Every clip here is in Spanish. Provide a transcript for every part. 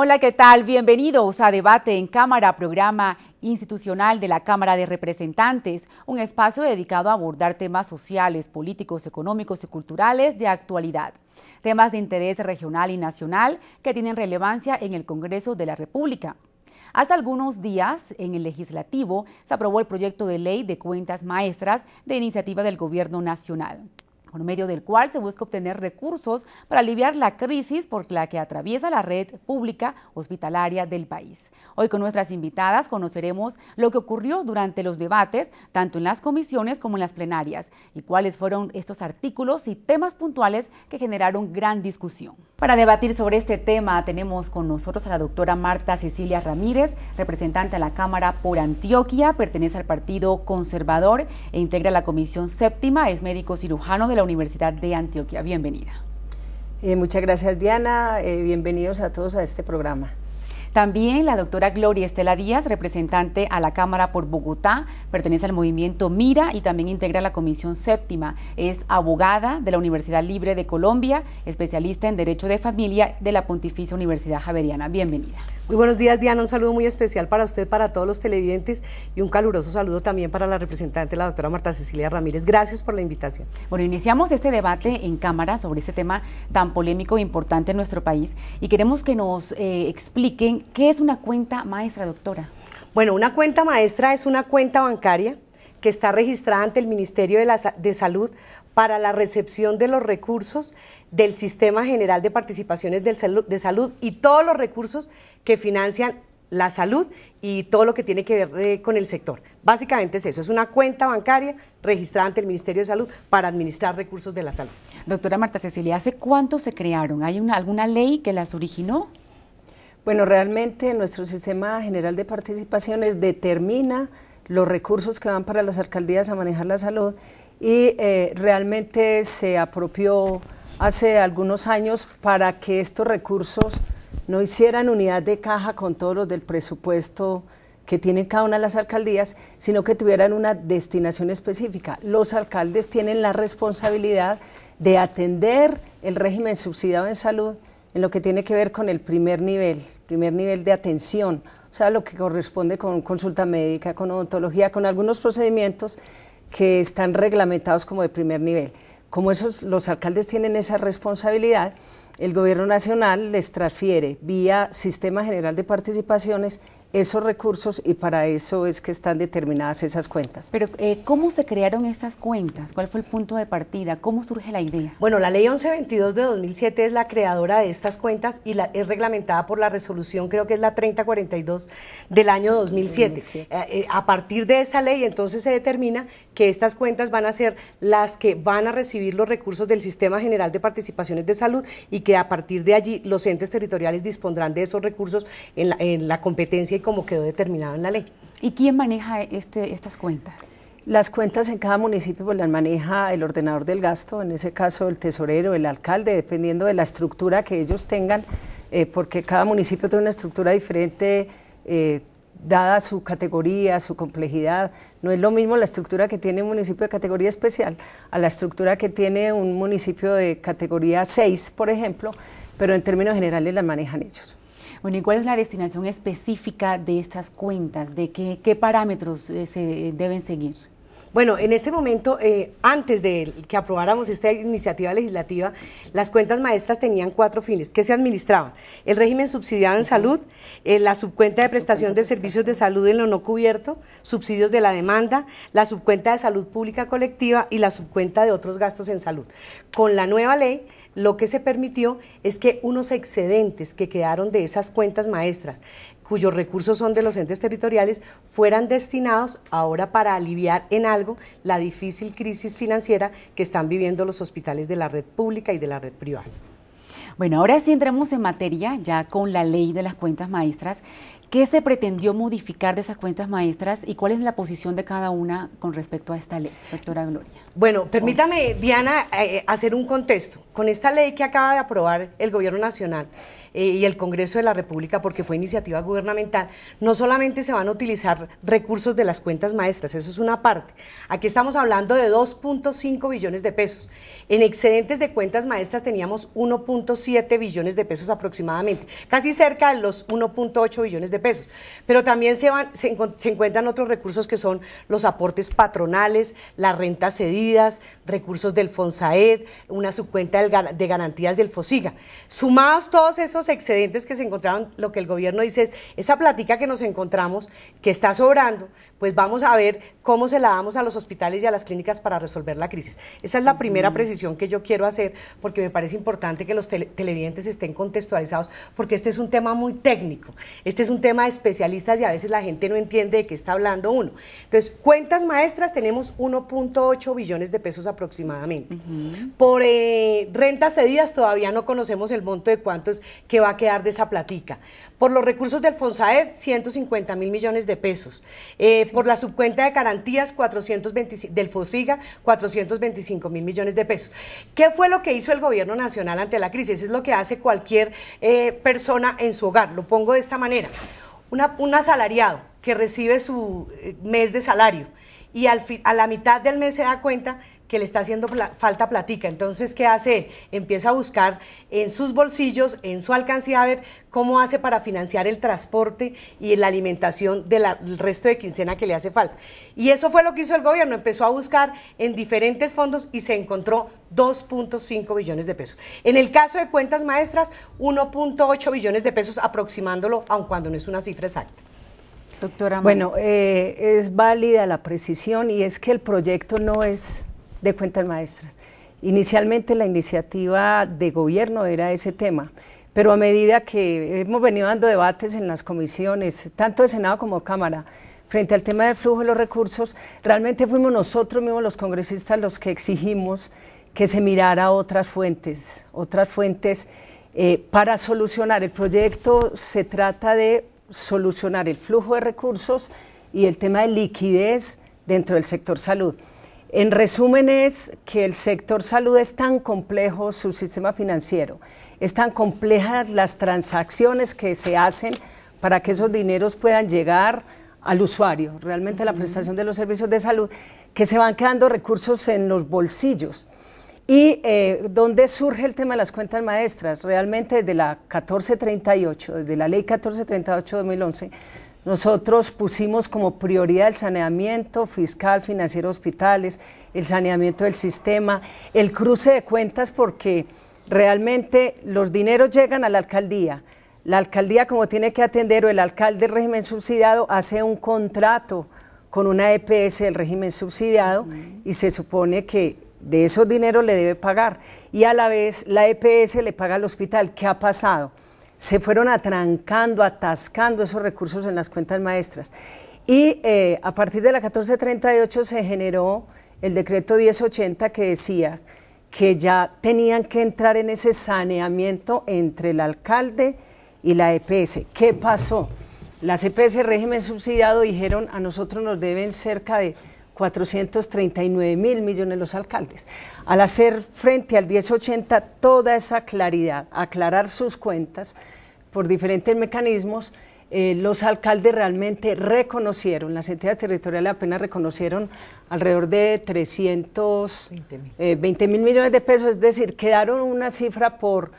Hola, ¿qué tal? Bienvenidos a Debate en Cámara, programa institucional de la Cámara de Representantes, un espacio dedicado a abordar temas sociales, políticos, económicos y culturales de actualidad, temas de interés regional y nacional que tienen relevancia en el Congreso de la República. Hace algunos días, en el legislativo, se aprobó el proyecto de ley de cuentas maestras de iniciativa del Gobierno Nacional por medio del cual se busca obtener recursos para aliviar la crisis por la que atraviesa la red pública hospitalaria del país. Hoy con nuestras invitadas conoceremos lo que ocurrió durante los debates, tanto en las comisiones como en las plenarias, y cuáles fueron estos artículos y temas puntuales que generaron gran discusión. Para debatir sobre este tema tenemos con nosotros a la doctora Marta Cecilia Ramírez, representante a la Cámara por Antioquia, pertenece al Partido Conservador e integra la Comisión Séptima, es médico cirujano de la Universidad de Antioquia. Bienvenida. Eh, muchas gracias Diana, eh, bienvenidos a todos a este programa. También la doctora Gloria Estela Díaz, representante a la Cámara por Bogotá, pertenece al movimiento Mira y también integra la Comisión Séptima. Es abogada de la Universidad Libre de Colombia, especialista en Derecho de Familia de la Pontificia Universidad Javeriana. Bienvenida. Muy buenos días, Diana. Un saludo muy especial para usted, para todos los televidentes y un caluroso saludo también para la representante, la doctora Marta Cecilia Ramírez. Gracias por la invitación. Bueno, iniciamos este debate en Cámara sobre este tema tan polémico e importante en nuestro país y queremos que nos eh, expliquen qué es una cuenta maestra, doctora. Bueno, una cuenta maestra es una cuenta bancaria que está registrada ante el Ministerio de, de Salud para la recepción de los recursos del Sistema General de Participaciones de Salud y todos los recursos que financian la salud y todo lo que tiene que ver eh, con el sector. Básicamente es eso, es una cuenta bancaria registrada ante el Ministerio de Salud para administrar recursos de la salud. Doctora Marta Cecilia, ¿hace cuánto se crearon? ¿Hay alguna ley que las originó? Bueno, realmente nuestro sistema general de participaciones determina los recursos que van para las alcaldías a manejar la salud y eh, realmente se apropió hace algunos años para que estos recursos no hicieran unidad de caja con todos los del presupuesto que tienen cada una de las alcaldías, sino que tuvieran una destinación específica. Los alcaldes tienen la responsabilidad de atender el régimen subsidiado en salud en lo que tiene que ver con el primer nivel, primer nivel de atención, o sea, lo que corresponde con consulta médica, con odontología, con algunos procedimientos que están reglamentados como de primer nivel. Como esos, los alcaldes tienen esa responsabilidad, el Gobierno Nacional les transfiere vía Sistema General de Participaciones esos recursos y para eso es que están determinadas esas cuentas. Pero eh, ¿cómo se crearon esas cuentas? ¿Cuál fue el punto de partida? ¿Cómo surge la idea? Bueno, la ley 1122 de 2007 es la creadora de estas cuentas y es reglamentada por la resolución, creo que es la 3042 del año 2007. Eh, eh, a partir de esta ley entonces se determina que estas cuentas van a ser las que van a recibir los recursos del Sistema General de Participaciones de Salud y que a partir de allí los entes territoriales dispondrán de esos recursos en la competencia como quedó determinado en la ley. ¿Y quién maneja este, estas cuentas? Las cuentas en cada municipio pues, las maneja el ordenador del gasto, en ese caso el tesorero, el alcalde, dependiendo de la estructura que ellos tengan, eh, porque cada municipio tiene una estructura diferente. Eh, dada su categoría, su complejidad. No es lo mismo la estructura que tiene un municipio de categoría especial a la estructura que tiene un municipio de categoría 6, por ejemplo, pero en términos generales las manejan ellos. Bueno, ¿y cuál es la destinación específica de estas cuentas? ¿De qué, parámetros eh, se deben seguir? Bueno, en este momento, eh, antes de que aprobáramos esta iniciativa legislativa, las cuentas maestras tenían cuatro fines ¿Qué se administraban. El régimen subsidiado en salud, eh, la subcuenta de prestación de servicios de salud en lo no cubierto, subsidios de la demanda, la subcuenta de salud pública colectiva y la subcuenta de otros gastos en salud. Con la nueva ley lo que se permitió es que unos excedentes que quedaron de esas cuentas maestras, cuyos recursos son de los entes territoriales, fueran destinados ahora para aliviar en algo la difícil crisis financiera que están viviendo los hospitales de la red pública y de la red privada. Bueno, ahora sí entramos en materia ya con la ley de las cuentas maestras ¿Qué se pretendió modificar de esas cuentas maestras y cuál es la posición de cada una con respecto a esta ley, doctora Gloria? Bueno, permítame, Diana, eh, hacer un contexto. Con esta ley que acaba de aprobar el Gobierno Nacional, eh, y el Congreso de la República, porque fue iniciativa gubernamental, no solamente se van a utilizar recursos de las cuentas maestras, eso es una parte. Aquí estamos hablando de 2.5 billones de pesos. En excedentes de cuentas maestras teníamos 1.7 billones de pesos aproximadamente, casi cerca de los 1.8 billones de pesos. Pero también se, van, se, encuentran otros recursos que son los aportes patronales, las rentas cedidas, recursos del FONSAED, una subcuenta de garantías del FOSIGA. Sumados todos esos excedentes que se encontraron, lo que el gobierno dice es, esa plática que nos encontramos, que está sobrando, pues vamos a ver cómo se la damos a los hospitales y a las clínicas para resolver la crisis. Esa es la primera precisión que yo quiero hacer porque me parece importante que los televidentes estén contextualizados porque este es un tema muy técnico, este es un tema de especialistas y a veces la gente no entiende de qué está hablando uno. Entonces, cuentas maestras tenemos 1.8 billones de pesos aproximadamente. Por eh, rentas cedidas todavía no conocemos el monto de cuántos que va a quedar de esa platica. Por los recursos del FONSAED, 150 mil millones de pesos. Eh, por la subcuenta de garantías 425, del FOSIGA, 425 mil millones de pesos. ¿Qué fue lo que hizo el gobierno nacional ante la crisis? Es lo que hace cualquier eh, persona en su hogar. Lo pongo de esta manera. un asalariado que recibe su eh, mes de salario y a la mitad del mes se da cuenta que le está haciendo falta platica. Entonces, ¿qué hace Empieza a buscar en sus bolsillos, en su alcance, a ver cómo hace para financiar el transporte y la alimentación del resto de quincena que le hace falta. Y eso fue lo que hizo el gobierno, empezó a buscar en diferentes fondos y se encontró 2.5 billones de pesos. En el caso de cuentas maestras, 1.8 billones de pesos aproximándolo, aun cuando no es una cifra exacta. Doctora Bueno, eh, es válida la precisión y es que el proyecto no es de cuentas maestras. Inicialmente la iniciativa de gobierno era ese tema, pero a medida que hemos venido dando debates en las comisiones, tanto de Senado como Cámara, frente al tema del flujo de los recursos, realmente fuimos nosotros mismos los congresistas los que exigimos que se mirara otras fuentes, otras fuentes eh, para solucionar. El proyecto se trata de solucionar el flujo de recursos y el tema de liquidez dentro del sector salud. En resumen es que el sector salud es tan complejo, su sistema financiero, es tan complejas las transacciones que se hacen para que esos dineros puedan llegar al usuario, realmente la prestación de los servicios de salud, que se van quedando recursos en los bolsillos. ¿Y eh, donde surge el tema de las cuentas maestras? Realmente desde la 1438, desde la ley 1438 de 2011, nosotros pusimos como prioridad el saneamiento fiscal, financiero, hospitales, el saneamiento del sistema, el cruce de cuentas porque realmente los dineros llegan a la alcaldía. La alcaldía como tiene que atender o el alcalde del régimen subsidiado hace un contrato con una EPS del régimen subsidiado y se supone que de esos dineros le debe pagar y a la vez la EPS le paga al hospital. ¿Qué ha pasado? se fueron atrancando, atascando esos recursos en las cuentas maestras. Y eh, a partir de la 1438 se generó el decreto 1080 que decía que ya tenían que entrar en ese saneamiento entre el alcalde y la EPS. ¿Qué pasó? Las EPS régimen subsidiado dijeron a nosotros nos deben cerca de 439 mil millones los alcaldes. Al hacer frente al 1080 toda esa claridad, aclarar sus cuentas por diferentes mecanismos, eh, los alcaldes realmente reconocieron, las entidades territoriales apenas reconocieron alrededor de 320 eh, mil millones de pesos, es decir, quedaron una cifra por,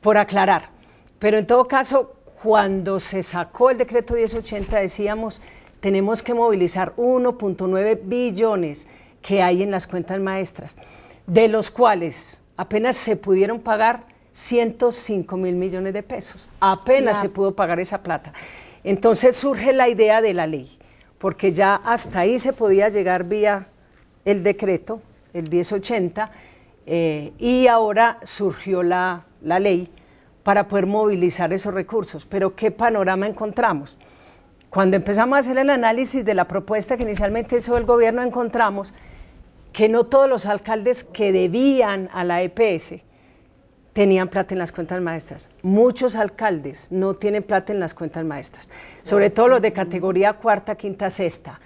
por aclarar. Pero en todo caso, cuando se sacó el decreto 1080 decíamos tenemos que movilizar 1.9 billones que hay en las cuentas maestras, de los cuales apenas se pudieron pagar 105 mil millones de pesos. Apenas se pudo pagar esa plata. Entonces surge la idea de la ley, porque ya hasta ahí se podía llegar vía el decreto, el 1080, eh, y ahora surgió la ley para poder movilizar esos recursos. Pero ¿qué panorama encontramos? Cuando empezamos a hacer el análisis de la propuesta que inicialmente hizo el gobierno, encontramos que no todos los alcaldes que debían a la EPS tenían plata en las cuentas maestras. Muchos alcaldes no tienen plata en las cuentas maestras, sobre todo los de categoría cuarta, quinta, sexta.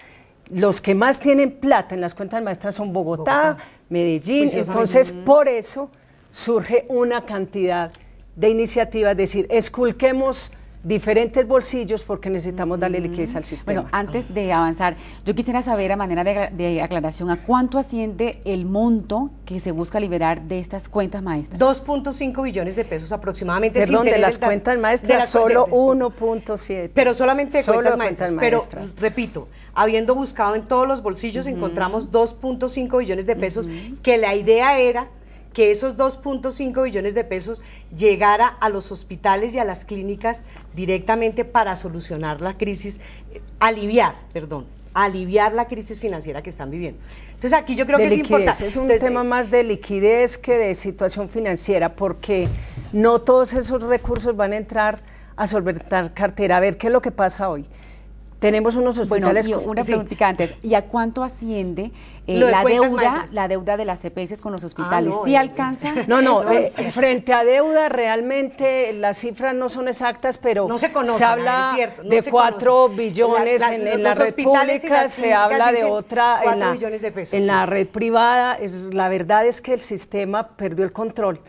Los que más tienen plata en las cuentas maestras son Bogotá, Medellín. Entonces, por eso surge una cantidad de iniciativas, es decir, esculquemos diferentes bolsillos porque necesitamos darle liquidez al sistema. Bueno, antes de avanzar, yo quisiera saber a manera de, aclaración a cuánto asciende el monto que se busca liberar de estas cuentas maestras. 2.5 billones de pesos aproximadamente. Perdón, de las cuentas maestras solo 1.7. Pero solamente de cuentas, maestras. Pero repito, habiendo buscado en todos los bolsillos encontramos 2.5 billones de pesos que la idea era que esos 2.5 billones de pesos llegara a los hospitales y a las clínicas directamente para solucionar la crisis, eh, aliviar, perdón, aliviar la crisis financiera que están viviendo. Entonces aquí yo creo que es importante. Es un tema eh, más de liquidez que de situación financiera, porque no todos esos recursos van a entrar a solventar cartera. A ver, ¿qué es lo que pasa hoy? Tenemos unos hospitales. Bueno, una antes. ¿Y a cuánto asciende eh, la deuda, la deuda de las CPS e con los ah, hospitales? ¿Sí eh, alcanza? No, no. Eh, frente a deuda, realmente las cifras no son exactas, pero no se, conoce, ah, se habla de 4 billones en, en la red pública, se habla de otra en la, de pesos, en la red privada. la verdad es que el sistema perdió el control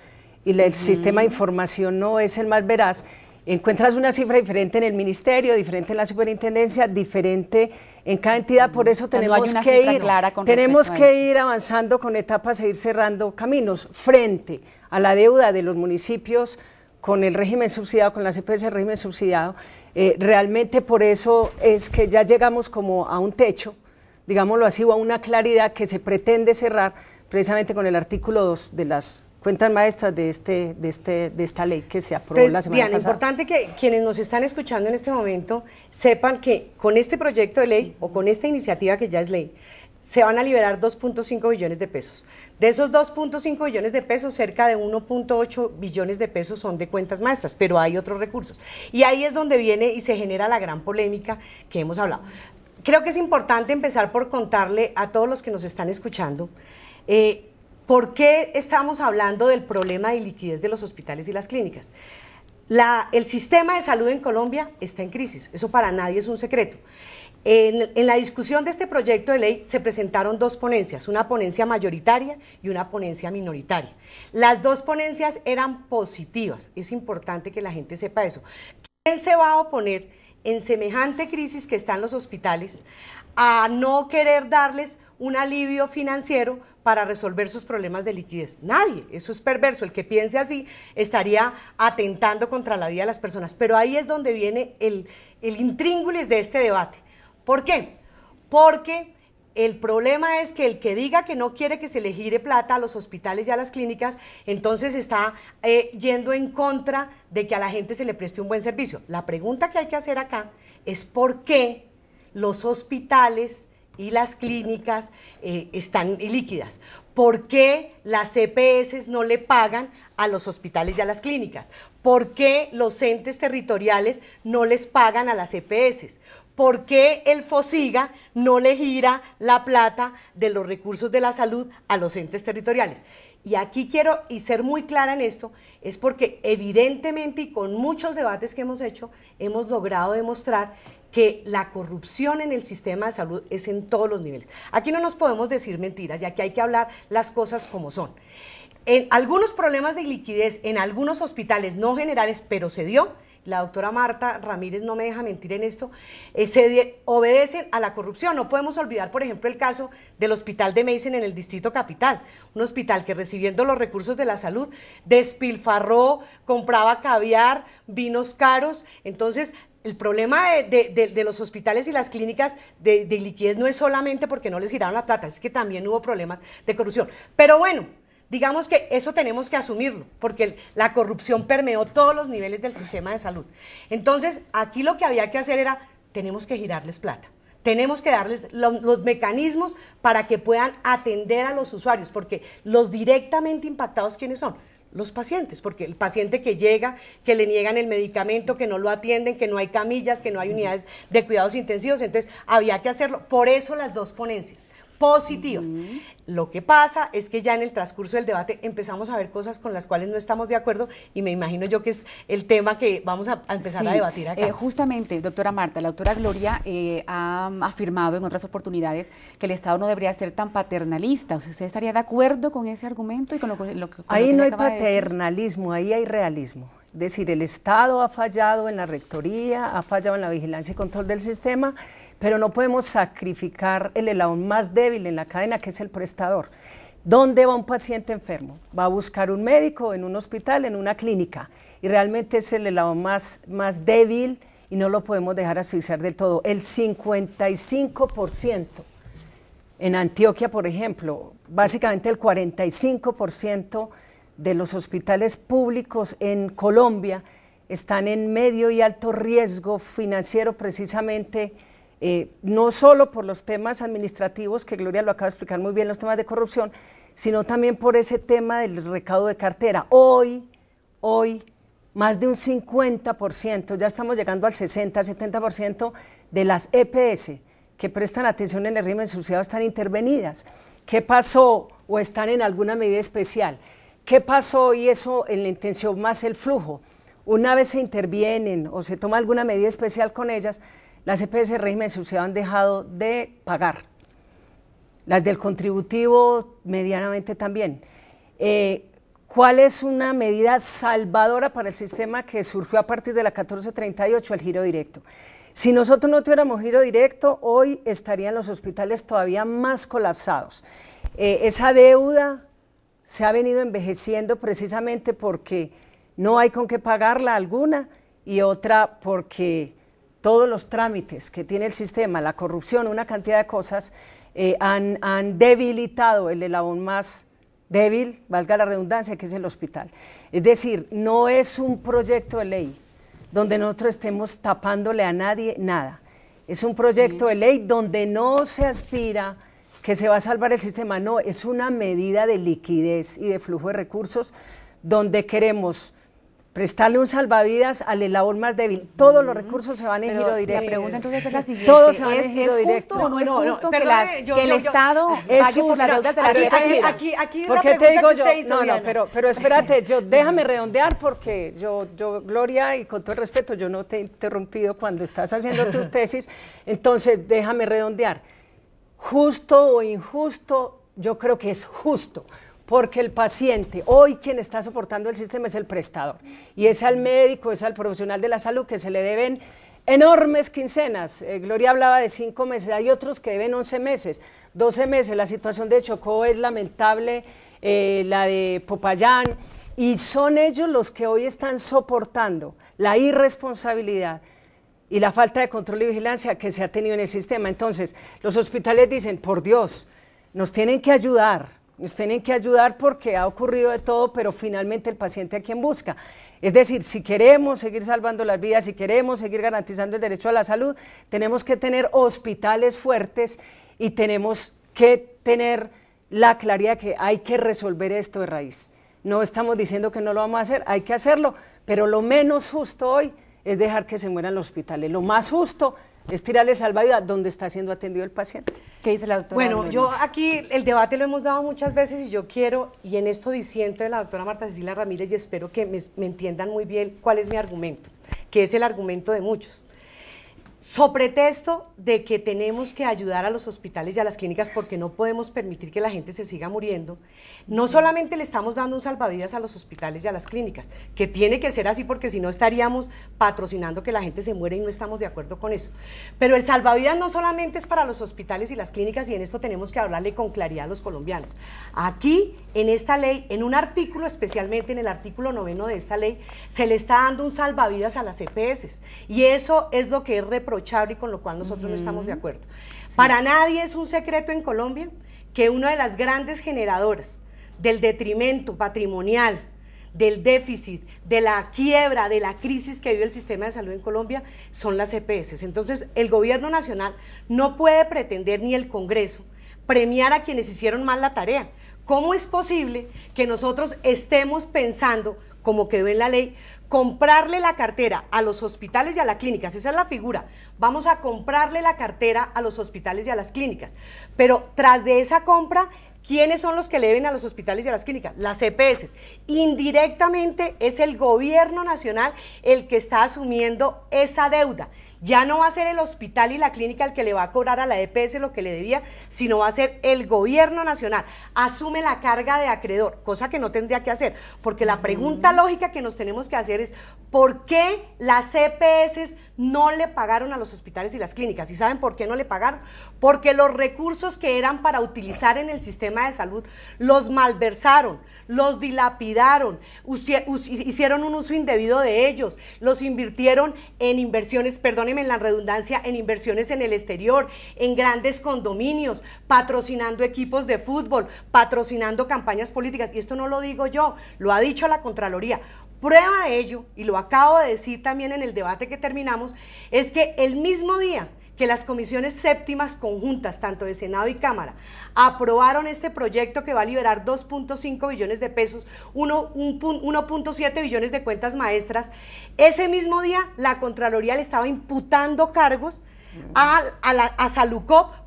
y el sistema de información no es el más veraz encuentras una cifra diferente en el ministerio, diferente en la superintendencia, diferente en cada entidad, por eso tenemos que ir tenemos que ir avanzando con etapas e ir cerrando caminos frente a la deuda de los municipios con el régimen subsidiado, con la CPS el régimen subsidiado. Eh, realmente por eso es que ya llegamos como a un techo, digámoslo así, o a una claridad que se pretende cerrar precisamente con el artículo 2 de las Cuentas maestras de, este, de, este, de esta ley que se aprobó pues, la semana Bien, Es importante que quienes nos están escuchando en este momento sepan que con este proyecto de ley o con esta iniciativa que ya es ley, se van a liberar 2.5 billones de pesos. De esos 2.5 billones de pesos, cerca de 1.8 billones de pesos son de cuentas maestras, pero hay otros recursos. Y ahí es donde viene y se genera la gran polémica que hemos hablado. Creo que es importante empezar por contarle a todos los que nos están escuchando eh, ¿Por qué estamos hablando del problema de liquidez de los hospitales y las clínicas? el sistema de salud en Colombia está en crisis, eso para nadie es un secreto. En, en, la discusión de este proyecto de ley se presentaron dos ponencias, una ponencia mayoritaria y una ponencia minoritaria. Las dos ponencias eran positivas, es importante que la gente sepa eso. ¿Quién se va a oponer en semejante crisis que están los hospitales a no querer darles un alivio financiero para resolver sus problemas de liquidez. Nadie, eso es perverso. El que piense así estaría atentando contra la vida de las personas. Pero ahí es donde viene el, el intríngulis de este debate. ¿Por qué? Porque el problema es que el que diga que no quiere que se le gire plata a los hospitales y a las clínicas, entonces está eh, yendo en contra de que a la gente se le preste un buen servicio. La pregunta que hay que hacer acá es por qué los hospitales y las clínicas eh, están líquidas. ¿Por qué las EPS no le pagan a los hospitales y a las clínicas? ¿Por qué los entes territoriales no les pagan a las EPS? ¿Por qué el FOSIGA no le gira la plata de los recursos de la salud a los entes territoriales? Y aquí quiero y ser muy clara en esto, es porque evidentemente y con muchos debates que hemos hecho, hemos logrado demostrar que la corrupción en el sistema de salud es en todos los niveles. Aquí no nos podemos decir mentiras ya que hay que hablar las cosas como son. En algunos problemas de liquidez en algunos hospitales, no generales, pero se dio, la doctora Marta Ramírez no me deja mentir en esto, eh, se obedecen a la corrupción. No podemos olvidar, por ejemplo, el caso del hospital de Mason en el Distrito Capital, un hospital que recibiendo los recursos de la salud despilfarró, compraba caviar, vinos caros. Entonces, el problema de, los hospitales y las clínicas de, liquidez no es solamente porque no les giraron la plata, es que también hubo problemas de corrupción. Pero bueno, digamos que eso tenemos que asumirlo, porque la corrupción permeó todos los niveles del sistema de salud. Entonces, aquí lo que había que hacer era, tenemos que girarles plata. Tenemos que darles los mecanismos para que puedan atender a los usuarios, porque los directamente impactados, ¿quiénes son? los pacientes, porque el paciente que llega, que le niegan el medicamento, que no lo atienden, que no hay camillas, que no hay unidades de cuidados intensivos, entonces había que hacerlo. Por eso las dos ponencias positivos. Lo que pasa es que ya en el transcurso del debate empezamos a ver cosas con las cuales no estamos de acuerdo y me imagino yo que es el tema que vamos a, empezar a debatir acá. Eh, justamente, doctora Marta, la doctora Gloria eh, ha afirmado en otras oportunidades que el Estado no debería ser tan paternalista. ¿Usted estaría de acuerdo con ese argumento y con lo, lo Ahí no hay paternalismo, ahí hay realismo. Es decir, el Estado ha fallado en la rectoría, ha fallado en la vigilancia y control del sistema pero no podemos sacrificar el helado más débil en la cadena, que es el prestador. ¿Dónde va un paciente enfermo? Va a buscar un médico en un hospital, en una clínica, y realmente es el helado más, más débil y no lo podemos dejar asfixiar del todo. El 55% en Antioquia, por ejemplo, básicamente el 45% de los hospitales públicos en Colombia están en medio y alto riesgo financiero precisamente eh, no solo por los temas administrativos, que Gloria lo acaba de explicar muy bien, los temas de corrupción, sino también por ese tema del recaudo de cartera. Hoy, hoy, más de un 50%, ya estamos llegando al 60, 70% de las EPS que prestan atención en el régimen subsidiado están intervenidas. ¿Qué pasó o están en alguna medida especial? ¿Qué pasó y eso en la intención más el flujo? Una vez se intervienen o se toma alguna medida especial con ellas, las EPS de régimen subsidiado han dejado de pagar. Las del contributivo medianamente también. Eh, ¿Cuál es una medida salvadora para el sistema que surgió a partir de la 1438, el giro directo? Si nosotros no tuviéramos giro directo, hoy estarían los hospitales todavía más colapsados. Eh, esa deuda se ha venido envejeciendo precisamente porque no hay con qué pagarla alguna y otra porque todos los trámites que tiene el sistema, la corrupción, una cantidad de cosas, eh, han, debilitado el elabón más débil, valga la redundancia, que es el hospital. Es decir, no es un proyecto de ley donde nosotros estemos tapándole a nadie nada. Es un proyecto de ley donde no se aspira que se va a salvar el sistema, no, es una medida de liquidez y de flujo de recursos donde queremos prestarle un salvavidas al eslabón más débil. Todos los recursos se van en giro directo. La pregunta entonces es la siguiente. Todos se van en giro ¿es directo. Justo o no, es justo que, el Estado pague por las deudas de la red? Aquí, aquí, aquí ¿Por qué te digo yo? Hizo, no, no, pero, pero espérate, yo, déjame redondear porque yo, yo, Gloria, y con todo el respeto, yo no te he interrumpido cuando estás haciendo tu tesis, entonces déjame redondear. Justo o injusto, yo creo que es justo porque el paciente, hoy quien está soportando el sistema es el prestador, y es al médico, es al profesional de la salud que se le deben enormes quincenas. Eh, Gloria hablaba de cinco meses, hay otros que deben 11 meses, 12 meses. La situación de Chocó es lamentable, eh, la de Popayán, y son ellos los que hoy están soportando la irresponsabilidad y la falta de control y vigilancia que se ha tenido en el sistema. Entonces, los hospitales dicen, por Dios, nos tienen que ayudar, tienen que ayudar porque ha ocurrido de todo, pero finalmente el paciente a quien busca. Es decir, si queremos seguir salvando las vidas, si queremos seguir garantizando el derecho a la salud, tenemos que tener hospitales fuertes y tenemos que tener la claridad que hay que resolver esto de raíz. No estamos diciendo que no lo vamos a hacer, hay que hacerlo, pero lo menos justo hoy es dejar que se mueran los hospitales. Lo más justo es tirarle salvavidas donde está siendo atendido el paciente. ¿Qué dice la doctora? Bueno, yo aquí el debate lo hemos dado muchas veces y yo quiero, y en esto disiento de la doctora Marta Cecilia Ramírez y espero que me, entiendan muy bien cuál es mi argumento, que es el argumento de muchos. Sobre de que tenemos que ayudar a los hospitales y a las clínicas porque no podemos permitir que la gente se siga muriendo, no solamente le estamos dando un salvavidas a los hospitales y a las clínicas, que tiene que ser así porque si no estaríamos patrocinando que la gente se muere y no estamos de acuerdo con eso. Pero el salvavidas no solamente es para los hospitales y las clínicas y en esto tenemos que hablarle con claridad a los colombianos. Aquí, en esta ley, en un artículo, especialmente en el artículo noveno de esta ley, se le está dando un salvavidas a las EPS y eso es lo que es reprochable y con lo cual nosotros no estamos de acuerdo. Para nadie es un secreto en Colombia que una de las grandes generadoras del detrimento patrimonial, del déficit, de la quiebra, de la crisis que vive el sistema de salud en Colombia son las EPS. Entonces, el gobierno nacional no puede pretender ni el Congreso premiar a quienes hicieron mal la tarea. ¿Cómo es posible que nosotros estemos pensando, como quedó en la ley, comprarle la cartera a los hospitales y a las clínicas? Esa es la figura. Vamos a comprarle la cartera a los hospitales y a las clínicas. Pero tras de esa compra ¿Quiénes son los que le deben a los hospitales y a las clínicas? Las EPS. Indirectamente es el gobierno nacional el que está asumiendo esa deuda. Ya no va a ser el hospital y la clínica el que le va a cobrar a la EPS lo que le debía, sino va a ser el gobierno nacional. Asume la carga de acreedor, cosa que no tendría que hacer, porque la pregunta lógica que nos tenemos que hacer es ¿por qué las EPS no le pagaron a los hospitales y las clínicas? ¿Y saben por qué no le pagaron? Porque los recursos que eran para utilizar en el sistema de salud los malversaron, los dilapidaron, hicieron un uso indebido de ellos, los invirtieron en inversiones, perdón, en la redundancia, en inversiones en el exterior, en grandes condominios, patrocinando equipos de fútbol, patrocinando campañas políticas. Y esto no lo digo yo, lo ha dicho la Contraloría. Prueba de ello, y lo acabo de decir también en el debate que terminamos, es que el mismo día que las comisiones séptimas conjuntas, tanto de Senado y Cámara, aprobaron este proyecto que va a liberar 2.5 billones de pesos, 1.7 billones de cuentas maestras, ese mismo día la Contraloría le estaba imputando cargos a, a,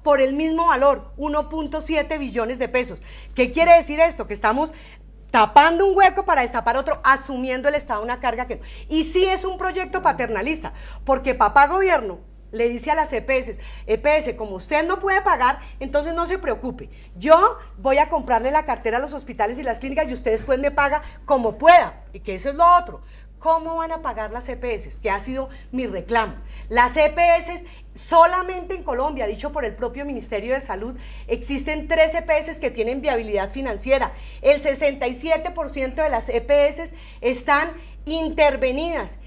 por el mismo valor, 1.7 billones de pesos. ¿Qué quiere decir esto? Que estamos tapando un hueco para destapar otro, asumiendo el Estado una carga que no. Y sí es un proyecto paternalista, porque papá gobierno le dice a las EPS, EPS, como usted no puede pagar, entonces no se preocupe. Yo voy a comprarle la cartera a los hospitales y las clínicas y ustedes pueden me paga como pueda. Y que eso es lo otro. ¿Cómo van a pagar las EPS? Que ha sido mi reclamo. Las EPS solamente en Colombia, dicho por el propio Ministerio de Salud, existen tres EPS que tienen viabilidad financiera. El 67% de las EPS están intervenidas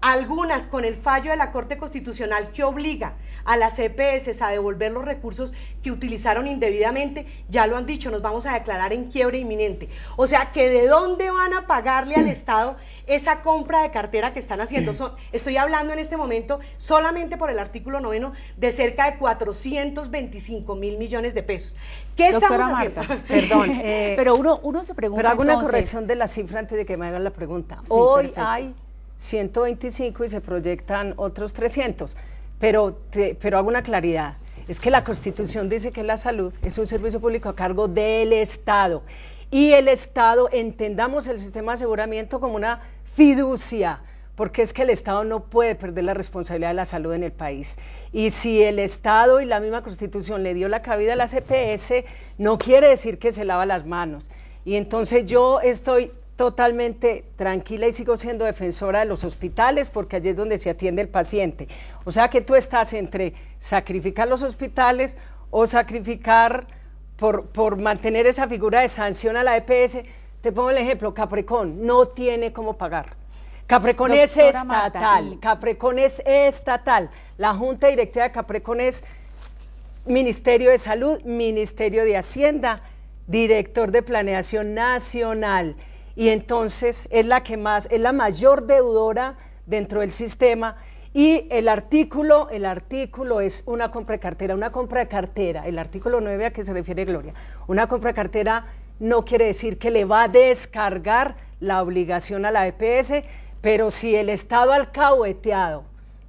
algunas con el fallo de la Corte Constitucional que obliga a las EPS a devolver los recursos que utilizaron indebidamente, ya lo han dicho, nos vamos a declarar en quiebre inminente. O sea, que de dónde van a pagarle al Estado esa compra de cartera que están haciendo. estoy hablando en este momento solamente por el artículo noveno de cerca de 425 mil millones de pesos. ¿Qué estamos haciendo? perdón, eh, pero uno, uno se pregunta. Pero hago una corrección de la cifra antes de que me hagan la pregunta. Hoy hay 125 y se proyectan otros 300. Pero, pero hago una claridad. Es que la Constitución dice que la salud es un servicio público a cargo del Estado. Y el Estado, entendamos el sistema de aseguramiento como una fiducia, porque es que el Estado no puede perder la responsabilidad de la salud en el país. Y si el Estado y la misma Constitución le dio la cabida a la CPS, no quiere decir que se lava las manos. Y entonces yo estoy totalmente tranquila y sigo siendo defensora de los hospitales porque allí es donde se atiende el paciente. O sea que tú estás entre sacrificar los hospitales o sacrificar por, por mantener esa figura de sanción a la EPS. Te pongo el ejemplo, Caprecon no tiene cómo pagar. Caprecon es estatal, Caprecón es estatal. La Junta Directiva de Caprecon es Ministerio de Salud, Ministerio de Hacienda, Director de Planeación Nacional y entonces es la que más, es la mayor deudora dentro del sistema. Y el artículo, el artículo es una compra de cartera, una compra de cartera, el artículo 9 a que se refiere Gloria, una compra de cartera no quiere decir que le va a descargar la obligación a la EPS, pero si el Estado alcahueteado,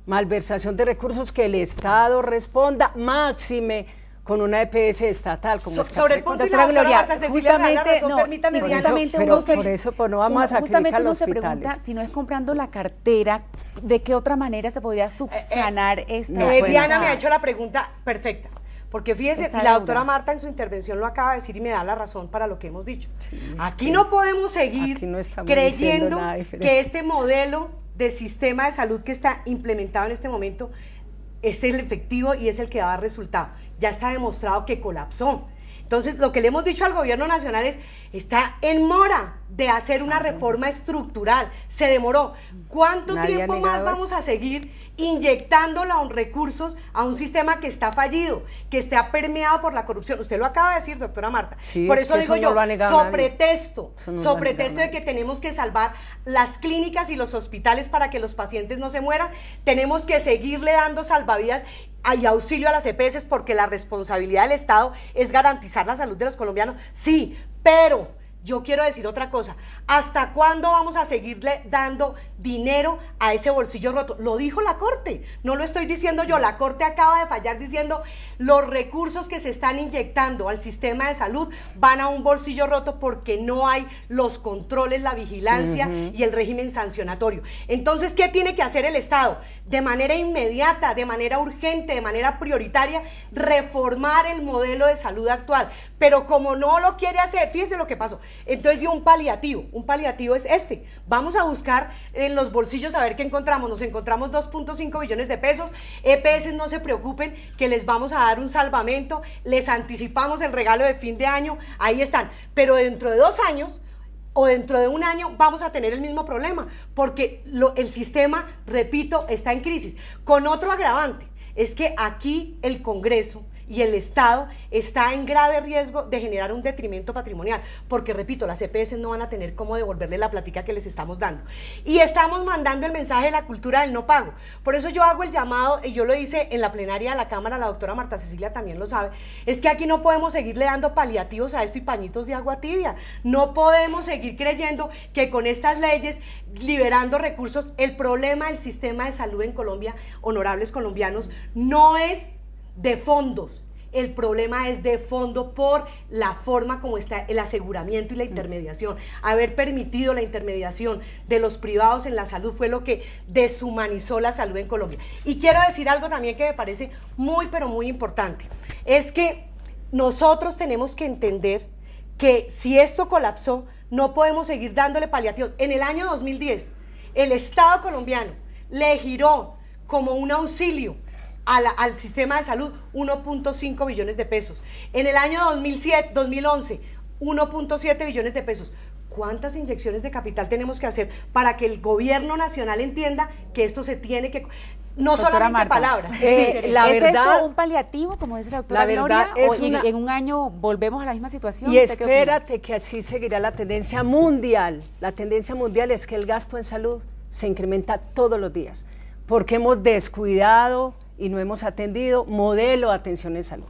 malversación de recursos, que el Estado responda, máxime con una EPS estatal como so, sobre el punto de la Gloria, Marta justamente, no, permítame por eso, por no vamos a justamente uno se pregunta si no es comprando la cartera de qué otra manera se podría eh, eh, subsanar eh, esta Diana me ha hecho la pregunta perfecta porque fíjese, la doctora Marta en su intervención lo acaba de decir y me da la razón para lo que hemos dicho. aquí no podemos seguir creyendo que este modelo de sistema de salud que está implementado en este momento es el efectivo y es el que da resultado. Ya está demostrado que colapsó. Entonces, lo que le hemos dicho al gobierno nacional es, está en mora de hacer una reforma estructural. Se demoró. ¿Cuánto tiempo más vamos a seguir inyectándola recursos a un sistema que está fallido, que está permeado por la corrupción? Usted lo acaba de decir, doctora Marta. por eso digo yo, sobre texto, de que tenemos que salvar las clínicas y los hospitales para que los pacientes no se mueran, tenemos que seguirle dando salvavidas hay auxilio a las EPS porque la responsabilidad del Estado es garantizar la salud de los colombianos, sí, pero yo quiero decir otra cosa. ¿Hasta cuándo vamos a seguirle dando dinero a ese bolsillo roto? Lo dijo la Corte, no lo estoy diciendo yo. La Corte acaba de fallar diciendo los recursos que se están inyectando al sistema de salud van a un bolsillo roto porque no hay los controles, la vigilancia y el régimen sancionatorio. Entonces, ¿qué tiene que hacer el Estado? De manera inmediata, de manera urgente, de manera prioritaria, reformar el modelo de salud actual. Pero como no lo quiere hacer, fíjense lo que pasó. Entonces dio un paliativo. Un paliativo es este. Vamos a buscar en los bolsillos a ver qué encontramos. Nos encontramos 2.5 billones de pesos. EPS no se preocupen que les vamos a dar un salvamento. Les anticipamos el regalo de fin de año. Ahí están. Pero dentro de dos años o dentro de un año vamos a tener el mismo problema, porque el sistema, repito, está en crisis. Con otro agravante, es que aquí el Congreso y el Estado está en grave riesgo de generar un detrimento patrimonial, porque repito, las EPS no van a tener cómo devolverle la plática que les estamos dando. Y estamos mandando el mensaje de la cultura del no pago. Por eso yo hago el llamado, y yo lo hice en la plenaria de la Cámara, la doctora Marta Cecilia también lo sabe, es que aquí no podemos seguirle dando paliativos a esto y pañitos de agua tibia. No podemos seguir creyendo que con estas leyes, liberando recursos, el problema del sistema de salud en Colombia, honorables colombianos, no es de fondos. El problema es de fondo por la forma como está el aseguramiento y la mm. intermediación. Haber permitido la intermediación de los privados en la salud fue lo que deshumanizó la salud en Colombia. Y quiero decir algo también que me parece muy, pero muy importante. Es que nosotros tenemos que entender que si esto colapsó, no podemos seguir dándole paliativos. En el año 2010, el Estado colombiano le giró como un auxilio al, sistema de salud 1.5 billones de pesos. En el año 2007, 2011, 1.7 billones de pesos. ¿Cuántas inyecciones de capital tenemos que hacer para que el gobierno nacional entienda que esto se tiene que... No solamente palabras. Eh, la ¿Es verdad, esto un paliativo, como dice la doctora Gloria, en, en, un año volvemos a la misma situación? Y espérate que así seguirá la tendencia mundial. La tendencia mundial es que el gasto en salud se incrementa todos los días, porque hemos descuidado y no hemos atendido, modelo de atención en salud.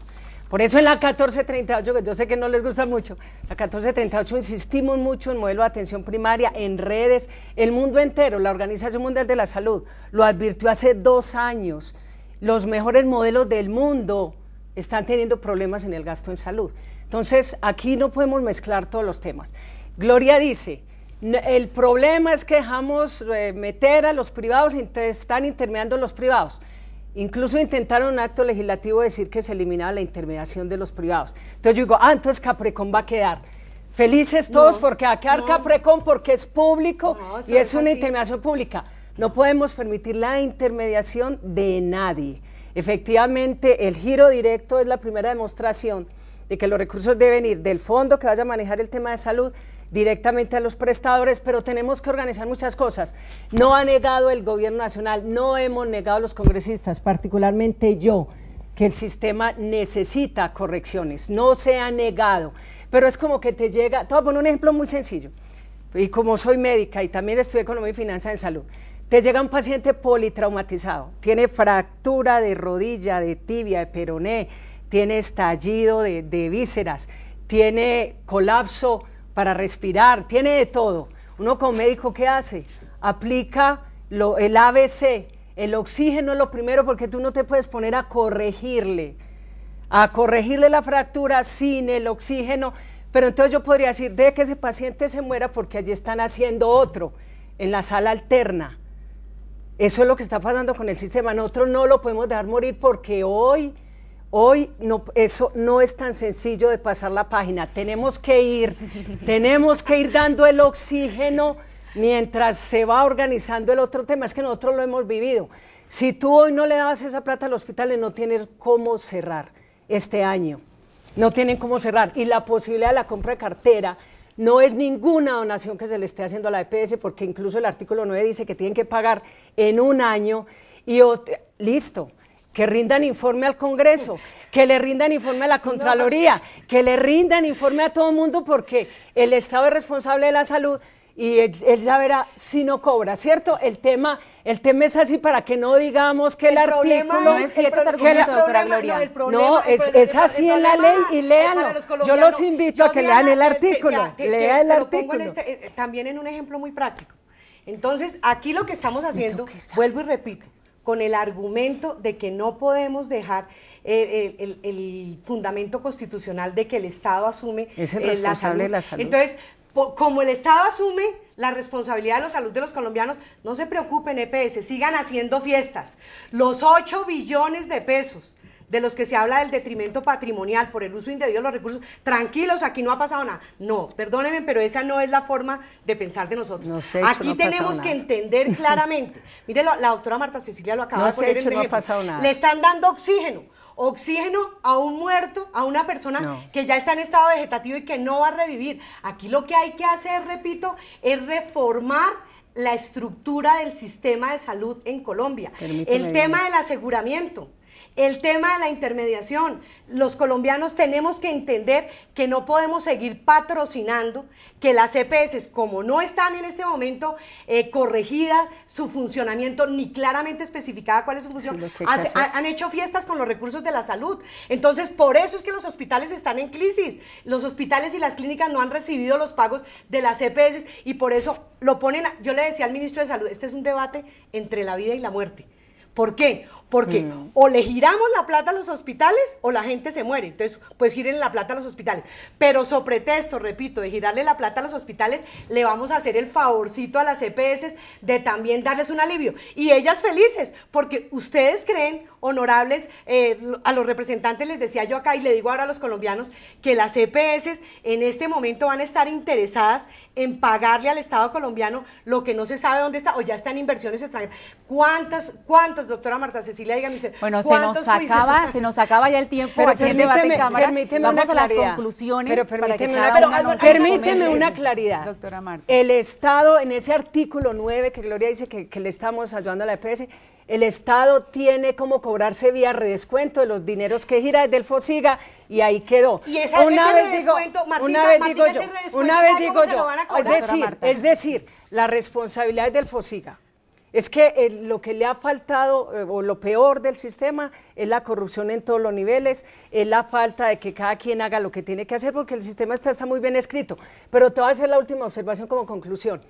Por eso en la 1438, que yo sé que no les gusta mucho, la 1438 insistimos mucho en modelo de atención primaria, en redes, el mundo entero, la Organización Mundial de la Salud lo advirtió hace dos años, los mejores modelos del mundo están teniendo problemas en el gasto en salud. Entonces, aquí no podemos mezclar todos los temas. Gloria dice, el problema es que dejamos eh, meter a los privados, están intermeando los privados. Incluso intentaron un acto legislativo decir que se eliminaba la intermediación de los privados. Entonces yo digo, ah, entonces Caprecon va a quedar. Felices todos porque va a quedar porque es público y es, una intermediación pública. No podemos permitir la intermediación de nadie. Efectivamente, el giro directo es la primera demostración de que los recursos deben ir del fondo que vaya a manejar el tema de salud directamente a los prestadores, pero tenemos que organizar muchas cosas. No ha negado el gobierno nacional, no hemos negado los congresistas, particularmente yo, que el sistema necesita correcciones, no se ha negado, pero es como que te llega, te voy un ejemplo muy sencillo, y como soy médica y también estudié economía y finanzas en salud, te llega un paciente politraumatizado, tiene fractura de rodilla, de tibia, de peroné, tiene estallido de vísceras, tiene colapso para respirar, tiene de todo. Uno como médico, ¿qué hace? Aplica el ABC. El oxígeno es lo primero porque tú no te puedes poner a corregirle, a corregirle la fractura sin el oxígeno. Pero entonces yo podría decir, de que ese paciente se muera porque allí están haciendo otro, en la sala alterna. Eso es lo que está pasando con el sistema. Nosotros no lo podemos dejar morir porque hoy Hoy eso no es tan sencillo de pasar la página. Tenemos que ir, tenemos que ir dando el oxígeno mientras se va organizando el otro tema. Es que nosotros lo hemos vivido. Si tú hoy no le das esa plata al hospital, no tienes cómo cerrar este año. No tienen cómo cerrar. Y la posibilidad de la compra de cartera no es ninguna donación que se le esté haciendo a la EPS, porque incluso el artículo 9 dice que tienen que pagar en un año y listo que rindan informe al Congreso, que le rindan informe a la Contraloría, que le rindan informe a todo el mundo porque el Estado es responsable de la salud y él, ya verá si no cobra, ¿cierto? El tema, el tema es así para que no digamos que el, artículo... Es, el, No, es, así en la ley y eh, léanlo. yo los invito a que lean el artículo, el artículo. Este, eh, también en un ejemplo muy práctico. Entonces, aquí lo que estamos haciendo, vuelvo y repito, con el argumento de que no podemos dejar eh, eh, el, fundamento constitucional de que el Estado asume es el eh, responsable de la salud. Entonces, como el Estado asume la responsabilidad de la salud de los colombianos, no se preocupen EPS, sigan haciendo fiestas. Los 8 billones de pesos de los que se habla del detrimento patrimonial por el uso indebido de los recursos, tranquilos, aquí no ha pasado nada. No, perdónenme, pero esa no es la forma de pensar de nosotros. aquí tenemos que entender claramente. Mire, la, doctora Marta Cecilia lo acaba de poner Le están dando oxígeno oxígeno a un muerto, a una persona que ya está en estado vegetativo y que no va a revivir. Aquí lo que hay que hacer, repito, es reformar la estructura del sistema de salud en Colombia. El tema del aseguramiento. El tema de la intermediación. Los colombianos tenemos que entender que no podemos seguir patrocinando, que las EPS, como no están en este momento eh, corregida su funcionamiento ni claramente especificada cuál es su función, han hecho fiestas con los recursos de la salud. Entonces, por eso es que los hospitales están en crisis. Los hospitales y las clínicas no han recibido los pagos de las EPS y por eso lo ponen, yo le decía al ministro de Salud, este es un debate entre la vida y la muerte. ¿Por qué? Porque mm. o le giramos la plata a los hospitales o la gente se muere. Entonces, pues giren la plata a los hospitales. Pero sobre pretexto, repito, de girarle la plata a los hospitales, le vamos a hacer el favorcito a las EPS de también darles un alivio. Y ellas felices, porque ustedes creen honorables, eh, a los representantes les decía yo acá y le digo ahora a los colombianos que las EPS en este momento van a estar interesadas en pagarle al Estado colombiano lo que no se sabe dónde está o ya están inversiones extranjeras. ¿Cuántas, cuántas, doctora Marta Cecilia, dígame usted? Bueno, se nos acaba, se nos acaba ya el tiempo Permíteme Vamos una a las conclusiones. permíteme una, claridad. Doctora Marta. El Estado, en ese artículo 9 que Gloria dice que le estamos ayudando a la EPS, el Estado tiene como cobrarse vía redescuento de los dineros que gira desde el FOSIGA y ahí quedó. Y esa, una vez digo, una vez digo yo, una vez digo yo, es decir, es decir, la responsabilidad es del FOSIGA. Es que eh, lo que le ha faltado, eh, o lo peor del sistema, es la corrupción en todos los niveles, es la falta de que cada quien haga lo que tiene que hacer, porque el sistema está, está muy bien escrito. Pero te voy a hacer la última observación como conclusión.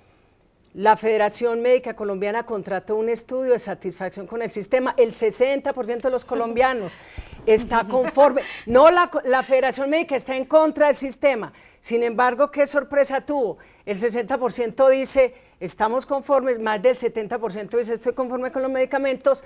La Federación Médica Colombiana contrató un estudio de satisfacción con el sistema. El 60% de los colombianos está conforme. No, la, Federación Médica está en contra del sistema. Sin embargo, ¿qué sorpresa tuvo? El 60% dice, estamos conformes, más del 70% dice, estoy conforme con los medicamentos.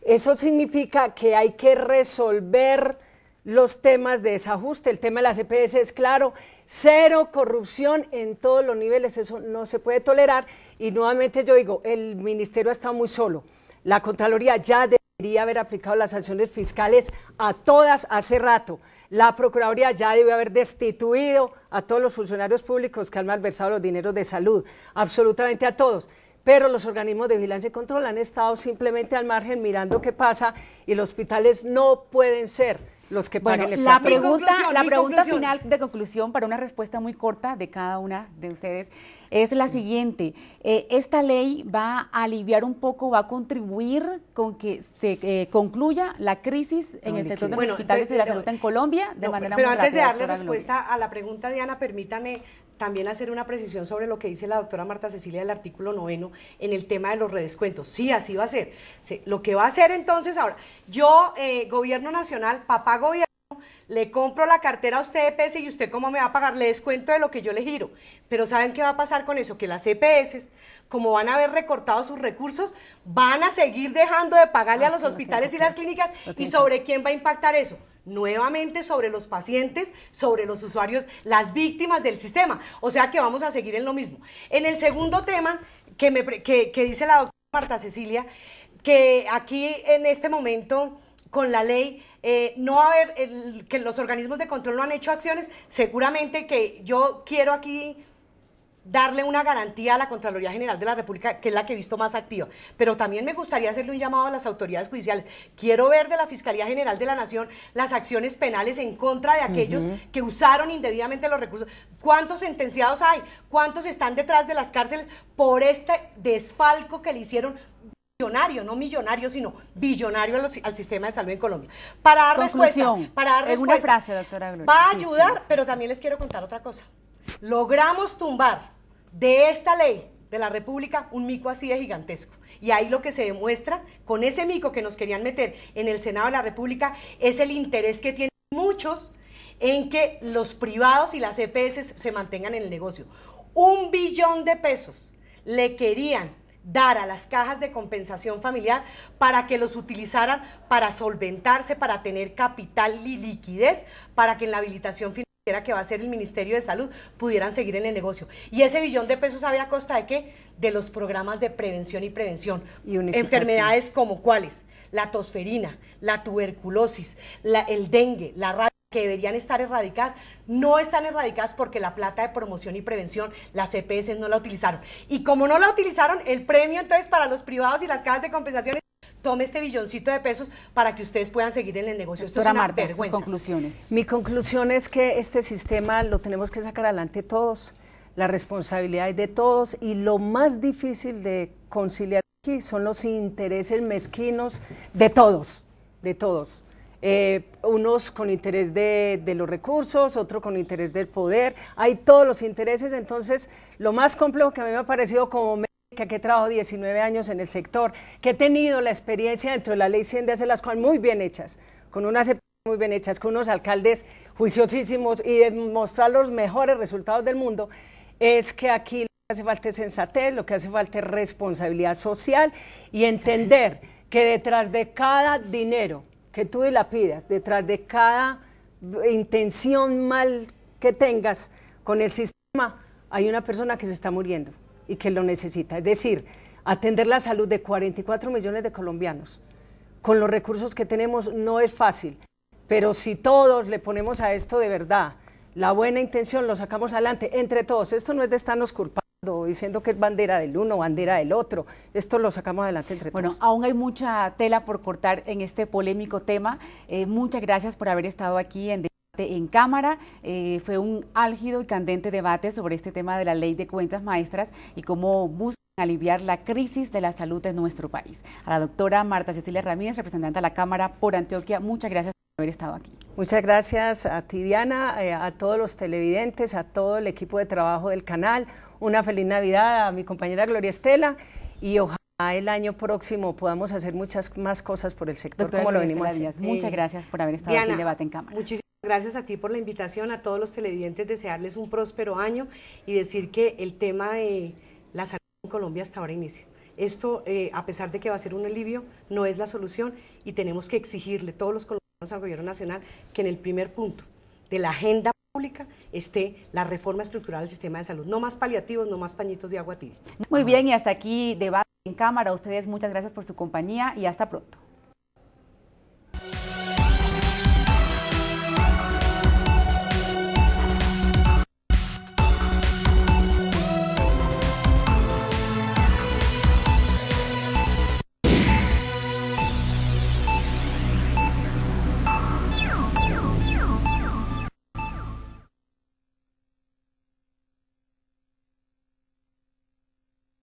Eso significa que hay que resolver los temas de desajuste. El tema de la EPS es claro Cero corrupción en todos los niveles, eso no se puede tolerar. Y nuevamente yo digo, el ministerio ha estado muy solo. La Contraloría ya debería haber aplicado las sanciones fiscales a todas hace rato. La Procuraduría ya debe haber destituido a todos los funcionarios públicos que han malversado los dineros de salud, absolutamente a todos. Pero los organismos de vigilancia y control han estado simplemente al margen mirando qué pasa y los hospitales no pueden ser los que bueno, la pregunta, La pregunta final de conclusión para una respuesta muy corta de cada una de ustedes es la siguiente. Eh, esta ley va a aliviar un poco, va a contribuir con que se eh, concluya la crisis en el sector de los hospitales y de la salud en Colombia de manera Pero antes de darle respuesta a la pregunta, Diana, permítame también hacer una precisión sobre lo que dice la doctora Marta Cecilia del artículo noveno en el tema de los redescuentos. Sí, así va a ser. lo que va a hacer entonces ahora, yo, eh, Gobierno Nacional, papá Gobierno, le compro la cartera a usted EPS y usted cómo me va a pagar, le descuento de lo que yo le giro. Pero ¿saben qué va a pasar con eso? Que las EPS, como van a haber recortado sus recursos, van a seguir dejando de pagarle ah, a los hospitales y las clínicas. ¿Y sobre quién va a impactar eso? Nuevamente sobre los pacientes, sobre los usuarios, las víctimas del sistema. O sea que vamos a seguir en lo mismo. En el segundo tema que, me, que dice la doctora Marta Cecilia, que aquí en este momento con la ley eh, no haber, que los organismos de control no han hecho acciones, seguramente que yo quiero aquí darle una garantía a la Contraloría General de la República, que es la que he visto más activa. Pero también me gustaría hacerle un llamado a las autoridades judiciales. Quiero ver de la Fiscalía General de la Nación las acciones penales en contra de aquellos que usaron indebidamente los recursos. ¿Cuántos sentenciados hay? ¿Cuántos están detrás de las cárceles por este desfalco que le hicieron millonario, no millonario, sino billonario al, sistema de salud en Colombia. Para dar respuesta, para dar respuesta, una doctora Va a ayudar, pero también les quiero contar otra cosa. Logramos tumbar de esta ley de la República un mico así de gigantesco. Y ahí lo que se demuestra con ese mico que nos querían meter en el Senado de la República es el interés que tienen muchos en que los privados y las EPS se mantengan en el negocio. Un billón de pesos le querían dar a las cajas de compensación familiar para que los utilizaran para solventarse, para tener capital y liquidez, para que en la habilitación financiera que va a hacer el Ministerio de Salud pudieran seguir en el negocio. Y ese billón de pesos había costa de qué? De los programas de prevención y prevención. Y Enfermedades como cuáles? La tosferina, la tuberculosis, el dengue, la rabia que deberían estar erradicadas, no están erradicadas porque la plata de promoción y prevención, las EPS no la utilizaron. Y como no la utilizaron, el premio entonces para los privados y las cajas de compensaciones, tome este billoncito de pesos para que ustedes puedan seguir en el negocio. Esto es una vergüenza. conclusiones. Mi conclusión es que este sistema lo tenemos que sacar adelante todos, la responsabilidad es de todos y lo más difícil de conciliar aquí son los intereses mezquinos de todos, de todos. Eh, unos con interés de, los recursos, otros con interés del poder, hay todos los intereses, entonces lo más complejo que a mí me ha parecido como médica que he trabajado 19 años en el sector, que he tenido la experiencia dentro de la ley 100 de hacer las cosas muy bien hechas, con unas muy bien hechas, con unos alcaldes juiciosísimos y de mostrar los mejores resultados del mundo, es que aquí lo que hace falta es sensatez, lo que hace falta es responsabilidad social y entender que detrás de cada dinero que tú la pidas, detrás de cada intención mal que tengas con el sistema, hay una persona que se está muriendo y que lo necesita. Es decir, atender la salud de 44 millones de colombianos con los recursos que tenemos no es fácil, pero si todos le ponemos a esto de verdad la buena intención, lo sacamos adelante entre todos. Esto no es de estarnos culpando diciendo que es bandera del uno, bandera del otro. Esto lo sacamos adelante entre todos. Bueno, aún hay mucha tela por cortar en este polémico tema. Eh, muchas gracias por haber estado aquí en en cámara. Eh, fue un álgido y candente debate sobre este tema de la ley de cuentas maestras y cómo buscan aliviar la crisis de la salud en nuestro país. A la doctora Marta Cecilia Ramírez, representante de la Cámara por Antioquia, muchas gracias por haber estado aquí. Muchas gracias a ti, eh, a todos los televidentes, a todo el equipo de trabajo del canal una feliz Navidad a mi compañera Gloria Estela y ojalá el año próximo podamos hacer muchas más cosas por el sector como lo venimos haciendo. Muchas gracias por haber estado en aquí en Debate en Cámara. Muchísimas gracias a ti por la invitación, a todos los televidentes, desearles un próspero año y decir que el tema de la salud en Colombia hasta ahora inicia. Esto, eh, a pesar de que va a ser un alivio, no es la solución y tenemos que exigirle todos los colombianos al gobierno nacional que en el primer punto de la agenda pública esté la reforma estructural del sistema de salud. No más paliativos, no más pañitos de agua tibia. Muy bien, y hasta aquí debate en cámara. Ustedes muchas gracias por su compañía y hasta pronto.